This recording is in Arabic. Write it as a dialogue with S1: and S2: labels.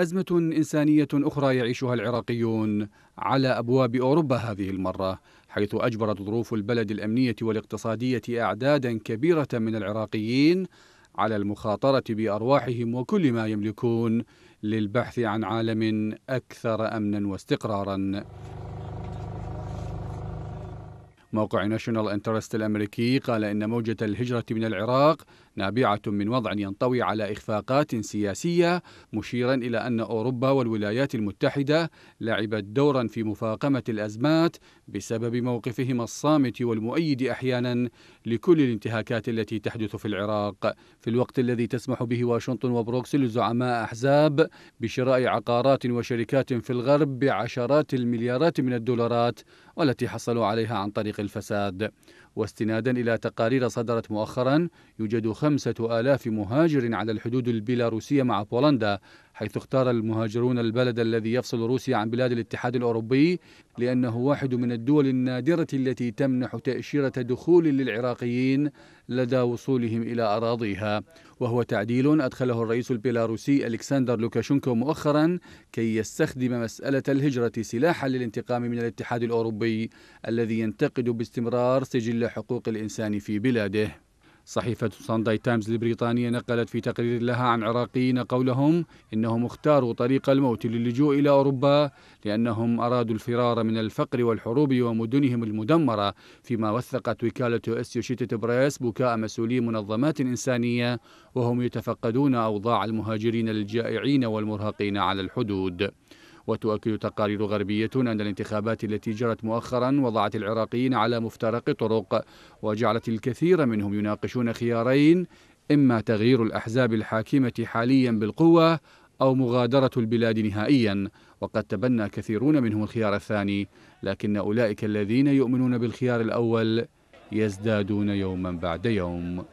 S1: أزمة إنسانية أخرى يعيشها العراقيون على أبواب أوروبا هذه المرة حيث أجبرت ظروف البلد الأمنية والاقتصادية أعدادا كبيرة من العراقيين على المخاطرة بأرواحهم وكل ما يملكون للبحث عن عالم أكثر أمنا واستقرارا موقع ناشونال انترست الأمريكي قال إن موجة الهجرة من العراق نابعة من وضع ينطوي على إخفاقات سياسية مشيرا إلى أن أوروبا والولايات المتحدة لعبت دورا في مفاقمة الأزمات بسبب موقفهما الصامت والمؤيد أحيانا لكل الانتهاكات التي تحدث في العراق في الوقت الذي تسمح به واشنطن وبروكسل لزعماء أحزاب بشراء عقارات وشركات في الغرب بعشرات المليارات من الدولارات والتي حصلوا عليها عن طريق الفساد واستنادا إلى تقارير صدرت مؤخرا يوجد خمسة آلاف مهاجر على الحدود البيلاروسية مع بولندا حيث اختار المهاجرون البلد الذي يفصل روسيا عن بلاد الاتحاد الأوروبي لأنه واحد من الدول النادرة التي تمنح تأشيرة دخول للعراقيين لدى وصولهم إلى أراضيها وهو تعديل أدخله الرئيس البيلاروسي ألكسندر لوكاشنكو مؤخرا كي يستخدم مسألة الهجرة سلاحا للانتقام من الاتحاد الأوروبي الذي ينتقد باستمرار سجل حقوق الإنسان في بلاده صحيفة ساندي تايمز البريطانية نقلت في تقرير لها عن عراقيين قولهم إنهم اختاروا طريق الموت للجوء إلى أوروبا لأنهم أرادوا الفرار من الفقر والحروب ومدنهم المدمرة فيما وثقت وكالة أسيوشيتة بريس بكاء مسؤولي منظمات إنسانية وهم يتفقدون أوضاع المهاجرين الجائعين والمرهقين على الحدود وتؤكد تقارير غربية أن الانتخابات التي جرت مؤخرا وضعت العراقيين على مفترق طرق وجعلت الكثير منهم يناقشون خيارين إما تغيير الأحزاب الحاكمة حاليا بالقوة أو مغادرة البلاد نهائيا وقد تبنى كثيرون منهم الخيار الثاني لكن أولئك الذين يؤمنون بالخيار الأول يزدادون يوما بعد يوم